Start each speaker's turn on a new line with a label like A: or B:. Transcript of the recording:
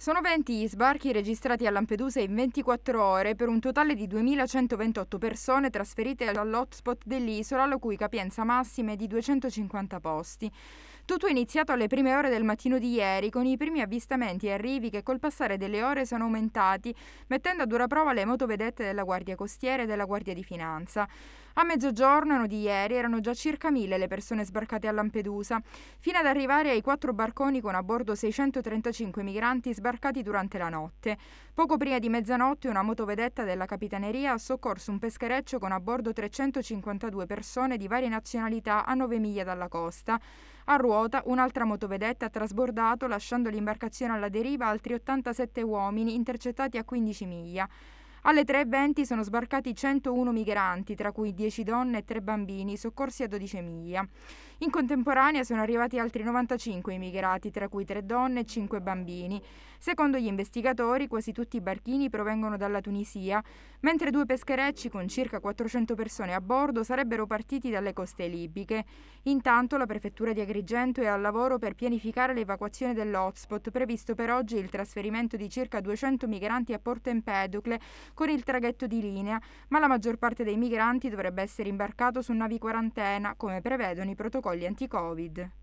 A: Sono 20 gli sbarchi registrati a Lampedusa in 24 ore per un totale di 2.128 persone trasferite all'hotspot dell'isola, la cui capienza massima è di 250 posti. Tutto è iniziato alle prime ore del mattino di ieri, con i primi avvistamenti e arrivi che col passare delle ore sono aumentati, mettendo a dura prova le motovedette della Guardia Costiera e della Guardia di Finanza. A mezzogiorno di ieri erano già circa 1.000 le persone sbarcate a Lampedusa, fino ad arrivare ai quattro barconi con a bordo 635 migranti sbarcati sbarcati durante la notte. Poco prima di mezzanotte una motovedetta della Capitaneria ha soccorso un peschereccio con a bordo 352 persone di varie nazionalità a 9 miglia dalla costa. A ruota un'altra motovedetta ha trasbordato lasciando l'imbarcazione alla deriva altri 87 uomini intercettati a 15 miglia. Alle 3.20 sono sbarcati 101 migranti, tra cui 10 donne e 3 bambini, soccorsi a 12 miglia. In contemporanea sono arrivati altri 95 immigrati, tra cui 3 donne e 5 bambini. Secondo gli investigatori, quasi tutti i barchini provengono dalla Tunisia, mentre due pescherecci con circa 400 persone a bordo sarebbero partiti dalle coste libiche. Intanto la prefettura di Agrigento è al lavoro per pianificare l'evacuazione dell'hotspot, previsto per oggi il trasferimento di circa 200 migranti a Porto Empedocle con il traghetto di linea, ma la maggior parte dei migranti dovrebbe essere imbarcato su navi quarantena, come prevedono i protocolli anti-Covid.